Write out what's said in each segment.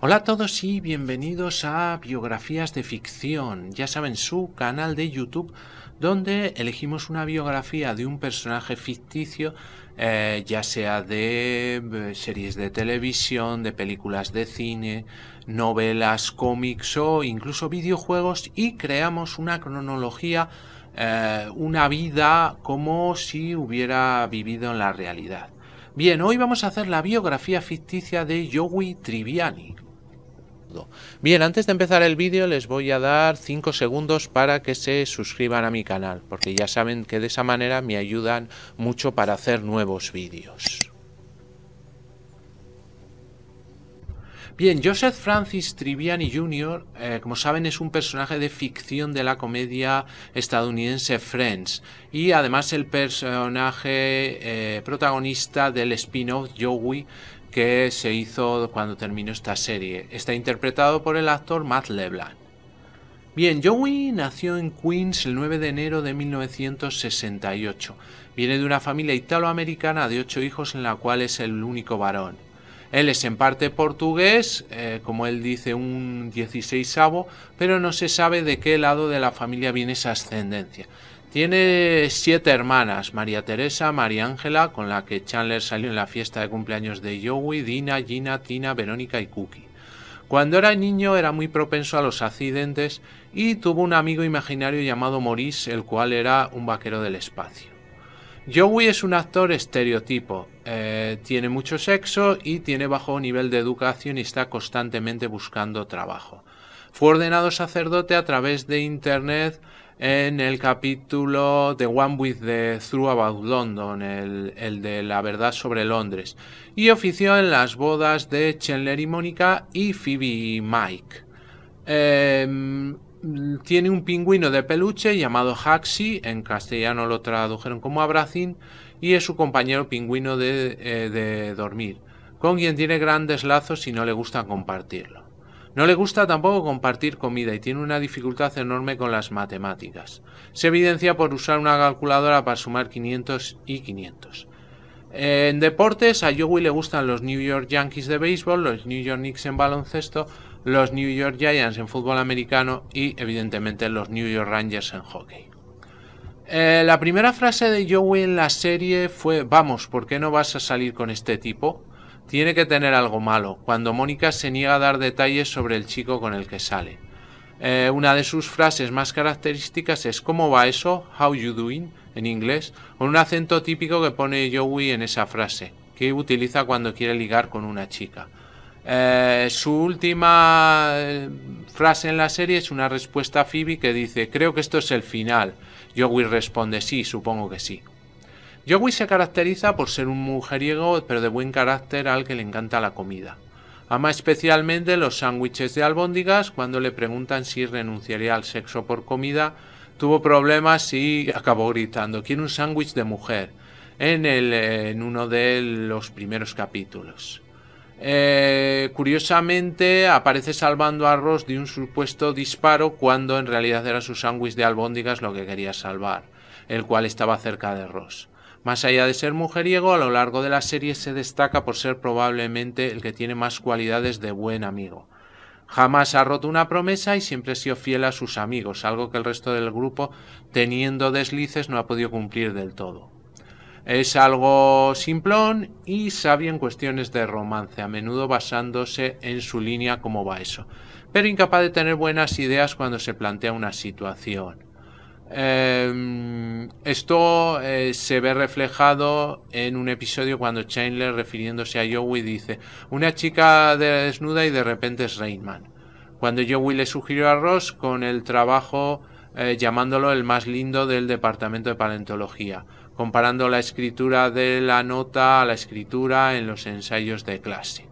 Hola a todos y bienvenidos a Biografías de Ficción, ya saben, su canal de YouTube donde elegimos una biografía de un personaje ficticio, eh, ya sea de eh, series de televisión, de películas de cine, novelas, cómics o incluso videojuegos y creamos una cronología, eh, una vida como si hubiera vivido en la realidad. Bien, hoy vamos a hacer la biografía ficticia de Joey Triviani, Bien, antes de empezar el vídeo les voy a dar 5 segundos para que se suscriban a mi canal, porque ya saben que de esa manera me ayudan mucho para hacer nuevos vídeos. Bien, Joseph Francis Triviani Jr., eh, como saben, es un personaje de ficción de la comedia estadounidense Friends y además el personaje eh, protagonista del spin-off Joey que se hizo cuando terminó esta serie. Está interpretado por el actor Matt LeBlanc. Bien, Joey nació en Queens el 9 de enero de 1968. Viene de una familia italoamericana de ocho hijos en la cual es el único varón. Él es en parte portugués, eh, como él dice, un 16avo, pero no se sabe de qué lado de la familia viene esa ascendencia. Tiene siete hermanas, María Teresa, María Ángela, con la que Chandler salió en la fiesta de cumpleaños de Joey, Dina, Gina, Tina, Verónica y Cookie. Cuando era niño era muy propenso a los accidentes y tuvo un amigo imaginario llamado Maurice, el cual era un vaquero del espacio. Joey es un actor estereotipo, eh, tiene mucho sexo y tiene bajo nivel de educación y está constantemente buscando trabajo. Fue ordenado sacerdote a través de Internet en el capítulo The One with the Through About London, el, de la verdad sobre Londres, y ofició en las bodas de Chandler y Mónica y Phoebe y Mike. Em, tiene un pingüino de peluche llamado Haxi, en castellano lo tradujeron como Abracín, y es su compañero pingüino de, eh, de dormir, con quien tiene grandes lazos y no le gusta compartirlo. No le gusta tampoco compartir comida y tiene una dificultad enorme con las matemáticas. Se evidencia por usar una calculadora para sumar 500 y 500. En deportes, a Joey le gustan los New York Yankees de béisbol, los New York Knicks en baloncesto, los New York Giants en fútbol americano y, evidentemente, los New York Rangers en hockey. Eh, la primera frase de Joey en la serie fue, vamos, ¿por qué no vas a salir con este tipo? Tiene que tener algo malo, cuando Mónica se niega a dar detalles sobre el chico con el que sale. Eh, una de sus frases más características es ¿Cómo va eso? How you doing? en inglés, con un acento típico que pone Joey en esa frase, que utiliza cuando quiere ligar con una chica. Eh, su última eh, frase en la serie es una respuesta a Phoebe que dice, creo que esto es el final. Joey responde, sí, supongo que sí. Joey se caracteriza por ser un mujeriego pero de buen carácter al que le encanta la comida. Ama especialmente los sándwiches de albóndigas cuando le preguntan si renunciaría al sexo por comida. Tuvo problemas y acabó gritando, quiero un sándwich de mujer, en, uno de los primeros capítulos. Eh, curiosamente aparece salvando a Ross de un supuesto disparo cuando en realidad era su sándwich de albóndigas lo que quería salvar, el cual estaba cerca de Ross. Más allá de ser mujeriego, a lo largo de la serie se destaca por ser probablemente el que tiene más cualidades de buen amigo. Jamás ha roto una promesa y siempre ha sido fiel a sus amigos, algo que el resto del grupo, teniendo deslices, no ha podido cumplir del todo. Es algo simplón y sabio en cuestiones de romance, a menudo basándose en su línea como va eso, pero incapaz de tener buenas ideas cuando se plantea una situación. Em, esto eh, se ve reflejado en un episodio cuando Chandler, refiriéndose a Joey, dice: Una chica desnuda y de repente es Rainman. Cuando Joey le sugirió a Ross con el trabajo eh, llamándolo el más lindo del departamento de paleontología, comparando la escritura de la nota a la escritura en los ensayos de clase.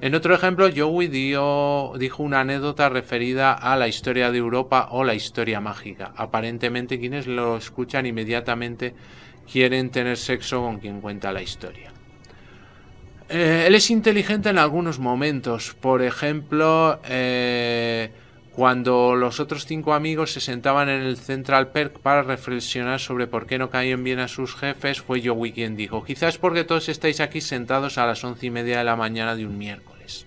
En otro ejemplo, Joey dijo una anécdota referida a la historia de Europa o la historia mágica. Aparentemente quienes lo escuchan inmediatamente quieren tener sexo con quien cuenta la historia. Eh, él es inteligente en algunos momentos, por ejemplo, eh, cuando los otros cinco amigos se sentaban en el Central Perk para reflexionar sobre por qué no caían bien a sus jefes, fue Joey quien dijo, quizás porque todos estáis aquí sentados a las once y media de la mañana de un miércoles.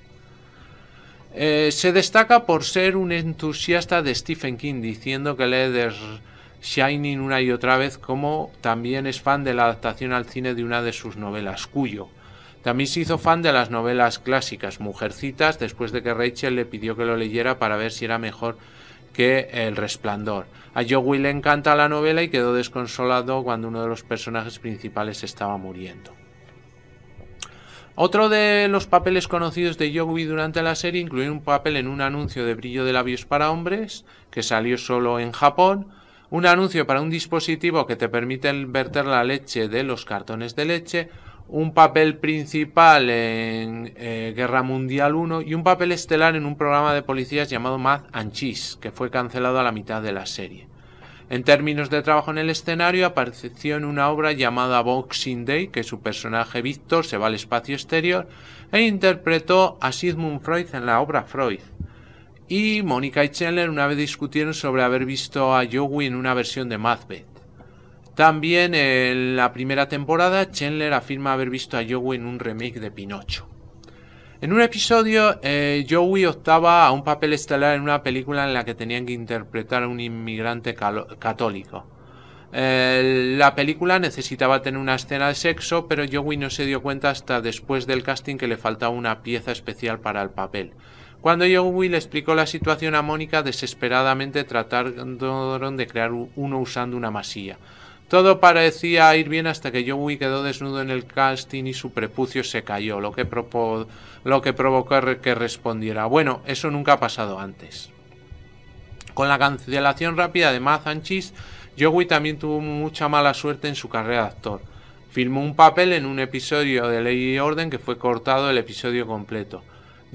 Eh, se destaca por ser un entusiasta de Stephen King, diciendo que lee The Shining una y otra vez, como también es fan de la adaptación al cine de una de sus novelas, cuyo también se hizo fan de las novelas clásicas, Mujercitas, después de que Rachel le pidió que lo leyera para ver si era mejor que El Resplandor. A Joey le encanta la novela y quedó desconsolado cuando uno de los personajes principales estaba muriendo. Otro de los papeles conocidos de Joey durante la serie incluye un papel en un anuncio de brillo de labios para hombres, que salió solo en Japón, un anuncio para un dispositivo que te permite verter la leche de los cartones de leche, un papel principal en eh, Guerra Mundial 1 y un papel estelar en un programa de policías llamado Mad and Cheese, que fue cancelado a la mitad de la serie. En términos de trabajo en el escenario, apareció en una obra llamada Boxing Day, que su personaje Víctor se va al espacio exterior, e interpretó a Sigmund Freud en la obra Freud. Y Mónica y Chandler una vez discutieron sobre haber visto a Joey en una versión de Macbeth. También en la primera temporada, Chandler afirma haber visto a Joey en un remake de Pinocho. En un episodio, eh, Joey optaba a un papel estelar en una película en la que tenían que interpretar a un inmigrante católico. Eh, la película necesitaba tener una escena de sexo, pero Joey no se dio cuenta hasta después del casting que le faltaba una pieza especial para el papel. Cuando Joey le explicó la situación a Mónica, desesperadamente trataron de crear uno usando una masilla. Todo parecía ir bien hasta que Joey quedó desnudo en el casting y su prepucio se cayó, lo que, lo que provocó que respondiera, bueno, eso nunca ha pasado antes. Con la cancelación rápida de Math and Cheese, también tuvo mucha mala suerte en su carrera de actor. Filmó un papel en un episodio de Ley y Orden que fue cortado el episodio completo.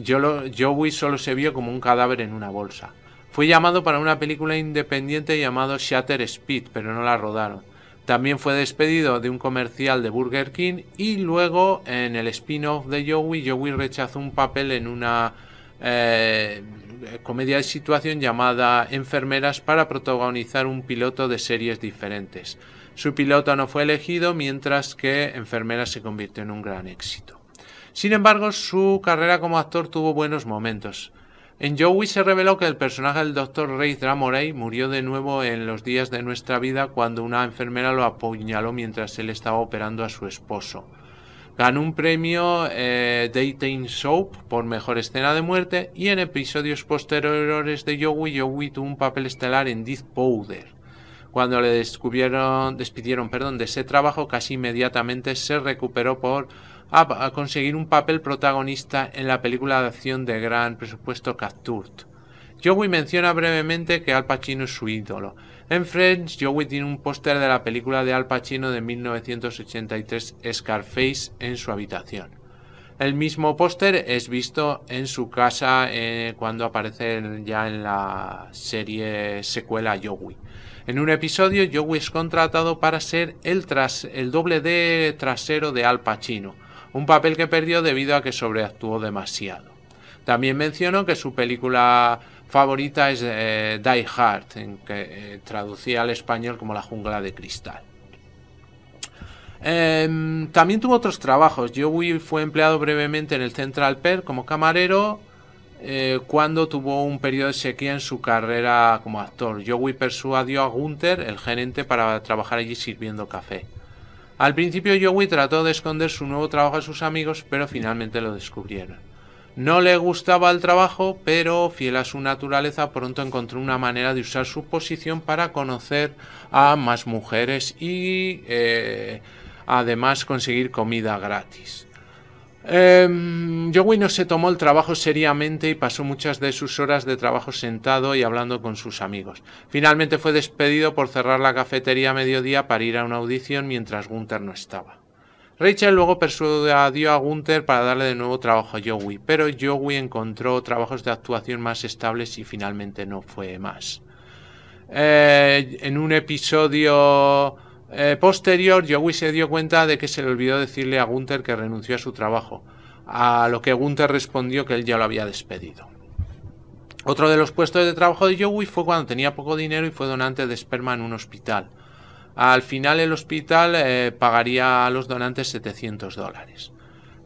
Joey solo se vio como un cadáver en una bolsa. Fue llamado para una película independiente llamado Shatter Speed, pero no la rodaron. También fue despedido de un comercial de Burger King y luego en el spin-off de Joey, Joey rechazó un papel en una eh, comedia de situación llamada Enfermeras para protagonizar un piloto de series diferentes. Su piloto no fue elegido, mientras que Enfermeras se convirtió en un gran éxito. Sin embargo, su carrera como actor tuvo buenos momentos. En Joey se reveló que el personaje del Dr. Ray Dramorey murió de nuevo en los días de nuestra vida cuando una enfermera lo apuñaló mientras él estaba operando a su esposo. Ganó un premio eh, Daytime Soap por mejor escena de muerte y en episodios posteriores de Joey, Joey tuvo un papel estelar en Death Powder. Cuando le descubrieron, despidieron perdón, de ese trabajo, casi inmediatamente se recuperó por a, conseguir un papel protagonista en la película de acción de gran presupuesto Captured. Joey menciona brevemente que Al Pacino es su ídolo. En Friends, Joey tiene un póster de la película de Al Pacino de 1983 Scarface en su habitación. El mismo póster es visto en su casa eh, cuando aparece ya en la serie secuela Joey. En un episodio, Joey es contratado para ser el, tras, el doble de trasero de Al Pacino un papel que perdió debido a que sobreactuó demasiado. También mencionó que su película favorita es eh, Die Hard, en que eh, traducía al español como La jungla de cristal. Em, también tuvo otros trabajos. Joey fue empleado brevemente en el Central Per como camarero eh, cuando tuvo un periodo de sequía en su carrera como actor. Joey persuadió a Gunther, el gerente, para trabajar allí sirviendo café. Al principio Joey trató de esconder su nuevo trabajo a sus amigos, pero finalmente lo descubrieron. No le gustaba el trabajo, pero fiel a su naturaleza pronto encontró una manera de usar su posición para conocer a más mujeres y eh, además conseguir comida gratis. Eh, Joey no se tomó el trabajo seriamente y pasó muchas de sus horas de trabajo sentado y hablando con sus amigos. Finalmente fue despedido por cerrar la cafetería a mediodía para ir a una audición mientras Gunther no estaba. Rachel luego persuadió a Gunther para darle de nuevo trabajo a Joey, pero Joey encontró trabajos de actuación más estables y finalmente no fue más. Eh, en un episodio eh, posterior, Joey se dio cuenta de que se le olvidó decirle a Gunther que renunció a su trabajo, a lo que Gunther respondió que él ya lo había despedido. Otro de los puestos de trabajo de Joey fue cuando tenía poco dinero y fue donante de esperma en un hospital. Al final el hospital eh, pagaría a los donantes 700 dólares.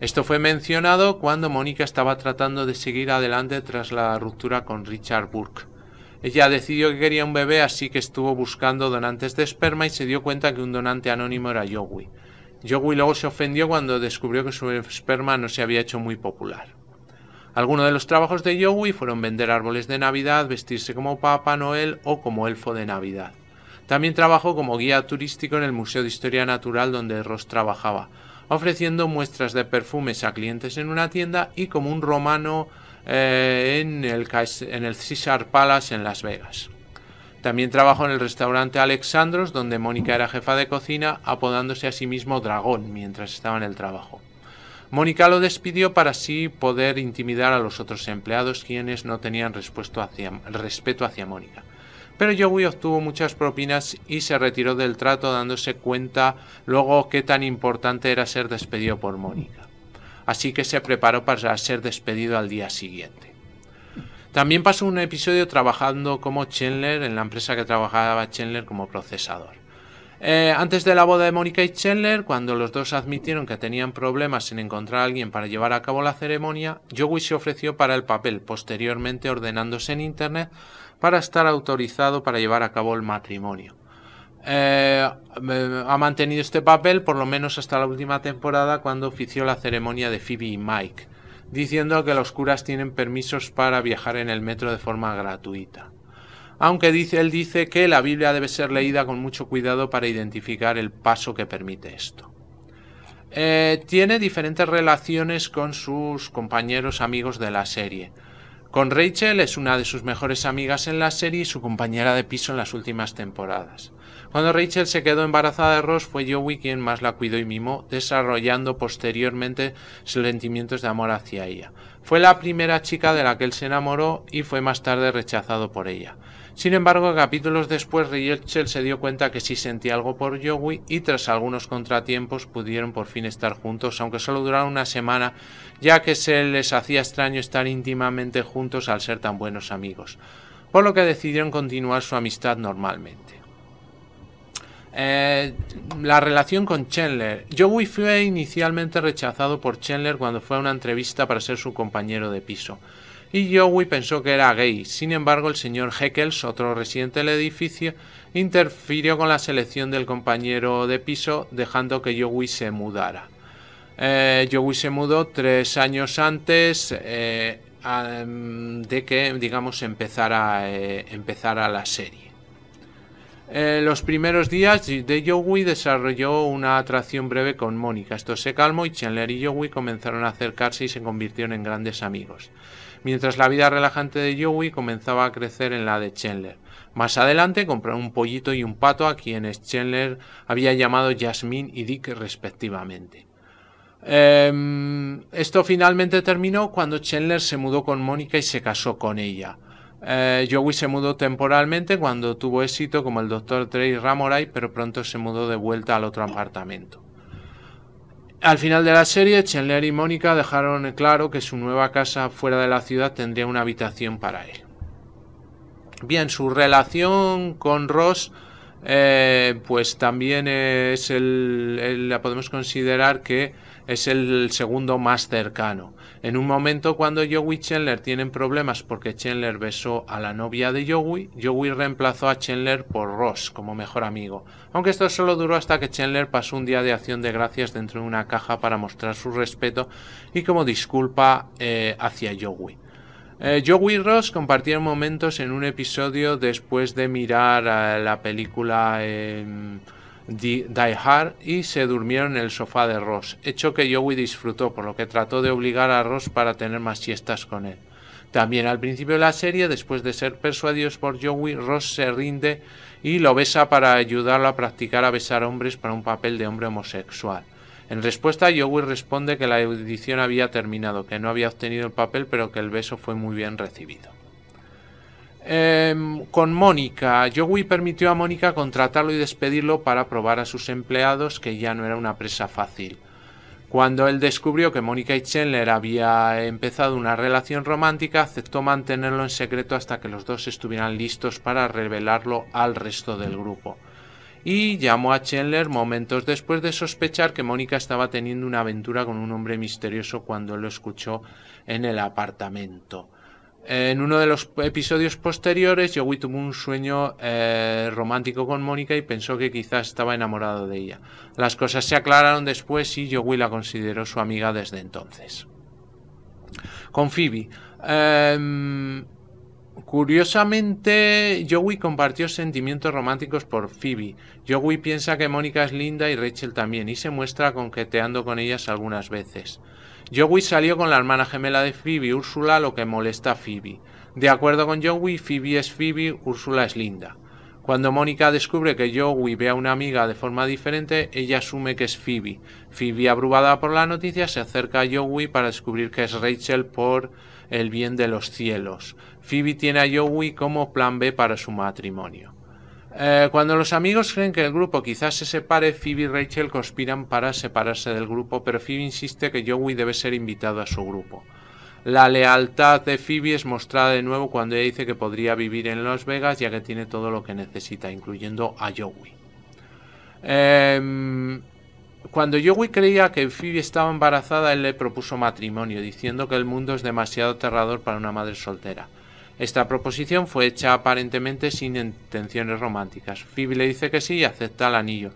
Esto fue mencionado cuando Mónica estaba tratando de seguir adelante tras la ruptura con Richard Burke. Ella decidió que quería un bebé, así que estuvo buscando donantes de esperma y se dio cuenta que un donante anónimo era Yowie. yogui luego se ofendió cuando descubrió que su esperma no se había hecho muy popular. Algunos de los trabajos de yogui fueron vender árboles de Navidad, vestirse como Papa Noel o como elfo de Navidad. También trabajó como guía turístico en el Museo de Historia Natural donde Ross trabajaba, ofreciendo muestras de perfumes a clientes en una tienda y como un romano eh, en, el, en Palace en Las Vegas. También trabajó en el restaurante Alexandros, donde Mónica era jefa de cocina, apodándose a sí mismo Dragón mientras estaba en el trabajo. Mónica lo despidió para así poder intimidar a los otros empleados, quienes no tenían hacia, respeto hacia Mónica. Pero Joey obtuvo muchas propinas y se retiró del trato dándose cuenta luego qué tan importante era ser despedido por Mónica así que se preparó para ser despedido al día siguiente. También pasó un episodio trabajando como Chandler en la empresa que trabajaba Chandler como procesador. Eh, antes de la boda de Mónica y Chandler, cuando los dos admitieron que tenían problemas en encontrar a alguien para llevar a cabo la ceremonia, Joey se ofreció para el papel, posteriormente ordenándose en Internet para estar autorizado para llevar a cabo el matrimonio. Eh, ha mantenido este papel por lo menos hasta la última temporada cuando ofició la ceremonia de Phoebe y Mike, diciendo que los curas tienen permisos para viajar en el metro de forma gratuita. Aunque dice, él dice que la Biblia debe ser leída con mucho cuidado para identificar el paso que permite esto. Eh, tiene diferentes relaciones con sus compañeros amigos de la serie. Con Rachel es una de sus mejores amigas en la serie y su compañera de piso en las últimas temporadas. Cuando Rachel se quedó embarazada de Ross fue Joey quien más la cuidó y mimó, desarrollando posteriormente sus sentimientos de amor hacia ella. Fue la primera chica de la que él se enamoró y fue más tarde rechazado por ella. Sin embargo, capítulos después, Rachel se dio cuenta que sí sentía algo por Joey y tras algunos contratiempos pudieron por fin estar juntos, aunque solo duraron una semana, ya que se les hacía extraño estar íntimamente juntos al ser tan buenos amigos, por lo que decidieron continuar su amistad normalmente. Eh, la relación con Chandler. Joey fue inicialmente rechazado por Chandler cuando fue a una entrevista para ser su compañero de piso y Joey pensó que era gay. Sin embargo, el señor Heckels, otro residente del edificio, interfirió con la selección del compañero de piso, dejando que Joey se mudara. Eh, se mudó tres años antes eh, de que, digamos, empezara, eh, empezara la serie. Eh, los primeros días de Joey desarrolló una atracción breve con Mónica. Esto se calmó y Chandler y Joey comenzaron a acercarse y se convirtieron en grandes amigos mientras la vida relajante de Joey comenzaba a crecer en la de Chandler. Más adelante compró un pollito y un pato a quienes Chandler había llamado Jasmine y Dick respectivamente. Em, esto finalmente terminó cuando Chandler se mudó con Mónica y se casó con ella. Eh, Joey se mudó temporalmente cuando tuvo éxito como el Dr. Trey Ramoray, pero pronto se mudó de vuelta al otro apartamento. Al final de la serie, Chandler y Mónica dejaron claro que su nueva casa fuera de la ciudad tendría una habitación para él. Bien, su relación con Ross, eh, pues también es el, la podemos considerar que es el segundo más cercano. En un momento cuando Joey y Chandler tienen problemas porque Chandler besó a la novia de Joey, Joey reemplazó a Chandler por Ross como mejor amigo. Aunque esto solo duró hasta que Chandler pasó un día de acción de gracias dentro de una caja para mostrar su respeto y como disculpa eh, hacia Joey. Eh, Joey y Ross compartieron momentos en un episodio después de mirar eh, la película... Die Hard y se durmieron en el sofá de Ross, hecho que Joey disfrutó, por lo que trató de obligar a Ross para tener más siestas con él. También al principio de la serie, después de ser persuadidos por Joey, Ross se rinde y lo besa para ayudarlo a practicar a besar hombres para un papel de hombre homosexual. En respuesta, Joey responde que la audición había terminado, que no había obtenido el papel, pero que el beso fue muy bien recibido. Em, con Mónica, Joey permitió a Mónica contratarlo y despedirlo para probar a sus empleados que ya no era una presa fácil. Cuando él descubrió que Mónica y Chandler había empezado una relación romántica, aceptó mantenerlo en secreto hasta que los dos estuvieran listos para revelarlo al resto del grupo. Y llamó a Chandler momentos después de sospechar que Mónica estaba teniendo una aventura con un hombre misterioso cuando lo escuchó en el apartamento. En uno de los episodios posteriores, Joey tuvo un sueño eh, romántico con Mónica y pensó que quizás estaba enamorado de ella. Las cosas se aclararon después y Joey la consideró su amiga desde entonces. Con Phoebe. Em, curiosamente, Joey compartió sentimientos románticos por Phoebe. Joey piensa que Mónica es linda y Rachel también, y se muestra conqueteando con ellas algunas veces. Joey salió con la hermana gemela de Phoebe, Úrsula, lo que molesta a Phoebe. De acuerdo con Joey, Phoebe es Phoebe, Úrsula es Linda. Cuando Mónica descubre que Joey ve a una amiga de forma diferente, ella asume que es Phoebe. Phoebe, abrubada por la noticia, se acerca a Joey para descubrir que es Rachel por el bien de los cielos. Phoebe tiene a Joey como plan B para su matrimonio. Eh, cuando los amigos creen que el grupo quizás se separe, Phoebe y Rachel conspiran para separarse del grupo, pero Phoebe insiste que Joey debe ser invitado a su grupo. La lealtad de Phoebe es mostrada de nuevo cuando ella dice que podría vivir en Las Vegas ya que tiene todo lo que necesita, incluyendo a Joey. Em, cuando Joey creía que Phoebe estaba embarazada, él le propuso matrimonio, diciendo que el mundo es demasiado aterrador para una madre soltera. Esta proposición fue hecha aparentemente sin intenciones románticas. Phoebe le dice que sí y acepta el anillo.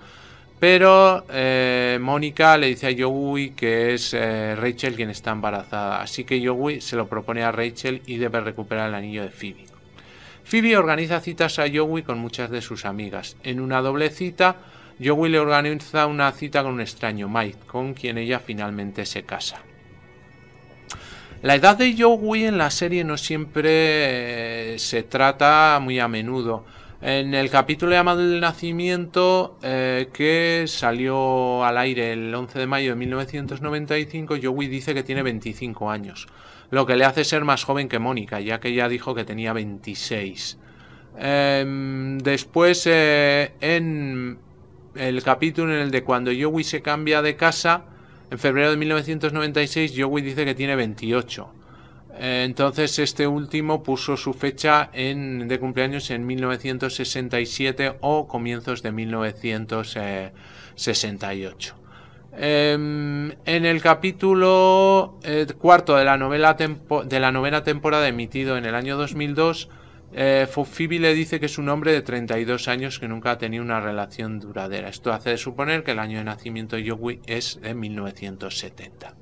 Pero eh, Mónica le dice a Yogui que es eh, Rachel quien está embarazada. Así que Yogui se lo propone a Rachel y debe recuperar el anillo de Phoebe. Phoebe organiza citas a Yogui con muchas de sus amigas. En una doble cita, Yogui le organiza una cita con un extraño, Mike, con quien ella finalmente se casa. La edad de Joey en la serie no siempre eh, se trata muy a menudo. En el capítulo llamado El Nacimiento, eh, que salió al aire el 11 de mayo de 1995, Joey dice que tiene 25 años, lo que le hace ser más joven que Mónica, ya que ella dijo que tenía 26. Em, después, eh, en el capítulo en el de cuando Joey se cambia de casa, en febrero de 1996 Joey dice que tiene 28. Eh, entonces este último puso su fecha de cumpleaños en 1967 o comienzos de 1968. Em, en el capítulo eh, cuarto de la, novela de la novena temporada emitido en el año 2002, eh, Fofibi le dice que es un hombre de 32 años que nunca ha tenido una relación duradera. Esto hace de suponer que el año de nacimiento de Joey es de 1970.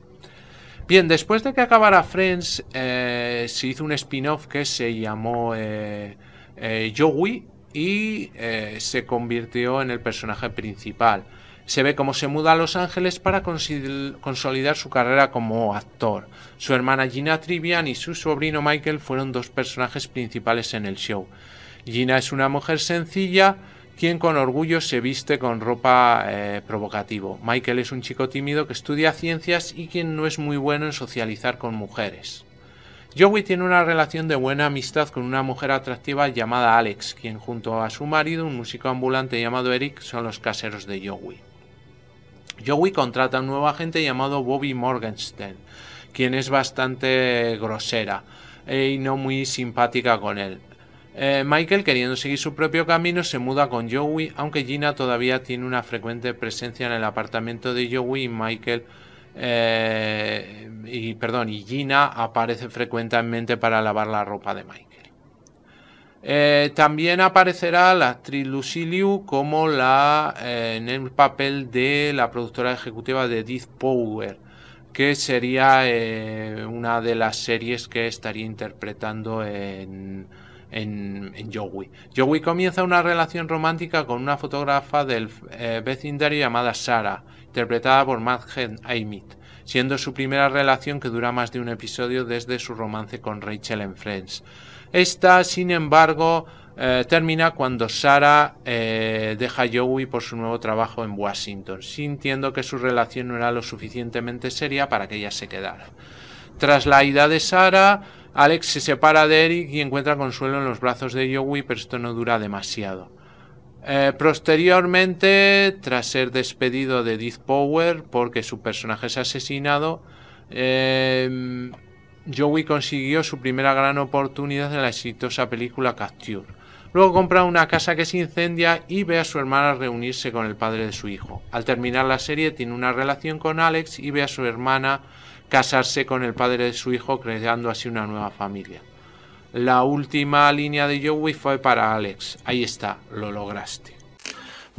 Bien, después de que acabara Friends, eh, se hizo un spin-off que se llamó eh, eh y eh, se convirtió en el personaje principal se ve cómo se muda a Los Ángeles para consolidar su carrera como actor. Su hermana Gina Trivian y su sobrino Michael fueron dos personajes principales en el show. Gina es una mujer sencilla, quien con orgullo se viste con ropa eh, provocativo. Michael es un chico tímido que estudia ciencias y quien no es muy bueno en socializar con mujeres. Joey tiene una relación de buena amistad con una mujer atractiva llamada Alex, quien junto a su marido, un músico ambulante llamado Eric, son los caseros de Joey. Joey contrata a un nuevo agente llamado Bobby Morgenstern, quien es bastante grosera eh, y no muy simpática con él. Eh, Michael, queriendo seguir su propio camino, se muda con Joey, aunque Gina todavía tiene una frecuente presencia en el apartamento de Joey y Michael. Eh, y perdón, y Gina aparece frecuentemente para lavar la ropa de Mike. Eh, también aparecerá la actriz Lucy como la, eh, en el papel de la productora ejecutiva de Death Power, que sería eh, una de las series que estaría interpretando en, en, Joey. Joey comienza una relación romántica con una fotógrafa del vecindario llamada Sara, interpretada por Madgen Aimit, siendo su primera relación que dura más de un episodio desde su romance con Rachel en Friends. Esta, sin embargo, eh, termina cuando Sara eh, deja a Joey por su nuevo trabajo en Washington, sintiendo que su relación no era lo suficientemente seria para que ella se quedara. Tras la ida de Sara, Alex se separa de Eric y encuentra consuelo en los brazos de Joey, pero esto no dura demasiado. Eh, posteriormente, tras ser despedido de Death Power porque su personaje es asesinado, Joey consiguió su primera gran oportunidad en la exitosa película Capture. Luego compra una casa que se incendia y ve a su hermana reunirse con el padre de su hijo. Al terminar la serie tiene una relación con Alex y ve a su hermana casarse con el padre de su hijo creando así una nueva familia. La última línea de Joey fue para Alex. Ahí está, lo lograste.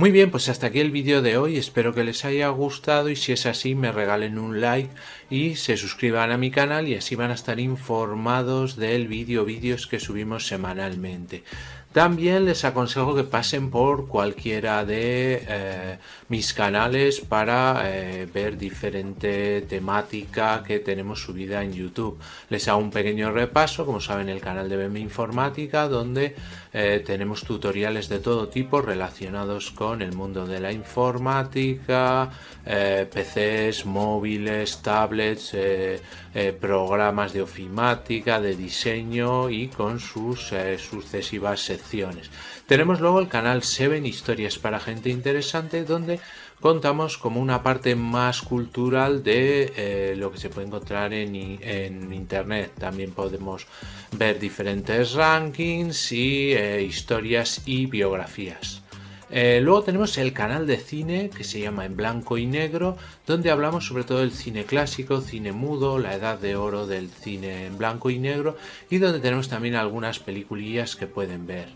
Muy bien, pues hasta aquí el vídeo de hoy, espero que les haya gustado y si es así me regalen un like y se suscriban a mi canal y así van a estar informados del vídeo, vídeos que subimos semanalmente. También les aconsejo que pasen por cualquiera de eh, mis canales para eh, ver diferente temática que tenemos subida en YouTube. Les hago un pequeño repaso, como saben, el canal de BM Informática, donde eh, tenemos tutoriales de todo tipo relacionados con el mundo de la informática, PCs, móviles, tablets, programas de ofimática, de diseño y con sus sucesivas secciones tenemos luego el canal 7 Historias para gente interesante donde contamos como una parte más cultural de eh, lo que se puede encontrar en, internet. También podemos ver diferentes rankings y eh, historias y biografías. Eh, luego tenemos el canal de cine que se llama En Blanco y Negro, donde hablamos sobre todo del cine clásico, cine mudo, la edad de oro del cine en blanco y negro y donde tenemos también algunas peliculillas que pueden ver.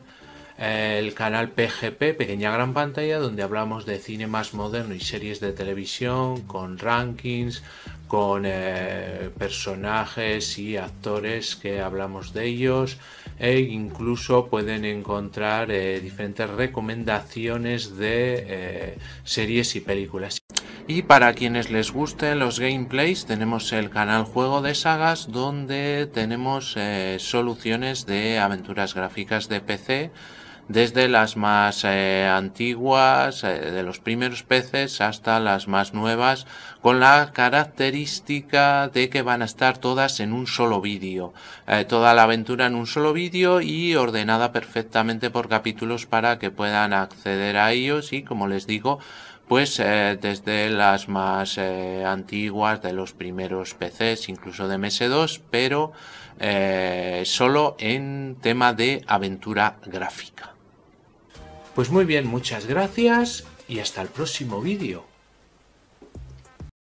Eh, el canal PGP, Pequeña Gran Pantalla, donde hablamos de cine más moderno y series de televisión con rankings, con eh, personajes y actores que hablamos de ellos e incluso pueden encontrar eh, diferentes recomendaciones de eh, series y películas. Y para quienes les gusten los gameplays tenemos el canal Juego de Sagas donde tenemos eh, soluciones de aventuras gráficas de PC desde las más eh, antiguas, eh, de los primeros peces, hasta las más nuevas, con la característica de que van a estar todas en un solo vídeo. Eh, toda la aventura en un solo vídeo y ordenada perfectamente por capítulos para que puedan acceder a ellos y, como les digo, pues desde las más antiguas de los primeros PCs, incluso de MS2, pero solo en tema de aventura gráfica. Pues muy bien, muchas gracias y hasta el próximo vídeo.